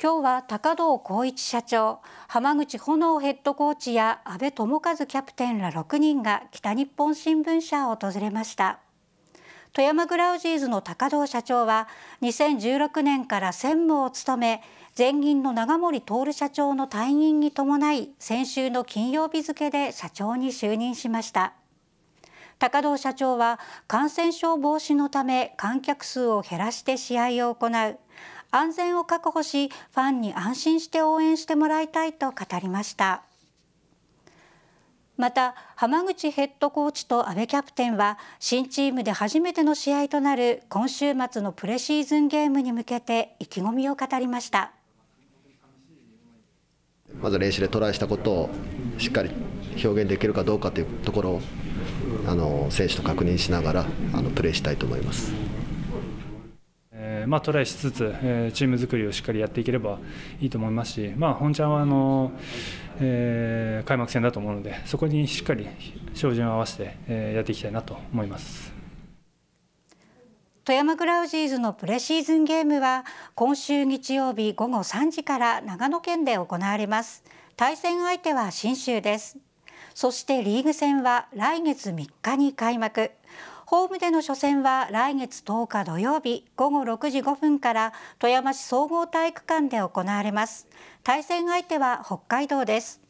今日は高堂光一社長浜口炎ヘッドコーチや安倍智和キャプテンら6人が北日本新聞社を訪れました富山グラウジーズの高堂社長は2016年から専務を務め前任の長森徹社長の退任に伴い先週の金曜日付で社長に就任しました高堂社長は感染症防止のため観客数を減らして試合を行う安全を確保しファンに安心して応援してもらいたいと語りましたまた浜口ヘッドコーチと阿部キャプテンは新チームで初めての試合となる今週末のプレシーズンゲームに向けて意気込みを語りましたまず練習でトライしたことをしっかり表現できるかどうかというところをあの選手と確認しながらあのプレーしたいと思います。まあ、トライしつつ、えー、チーム作りをしっかりやっていければいいと思いますし、まあ、本ちゃんはあの、えー、開幕戦だと思うのでそこにしっかり照準を合わせて、えー、やっていきたいなと思います。富山クラウジーズのプレシーズンゲームは今週日曜日午後3時から長野県で行われます対戦相手は新州ですそしてリーグ戦は来月3日に開幕ホームでの初戦は来月10日土曜日午後6時5分から富山市総合体育館で行われます対戦相手は北海道です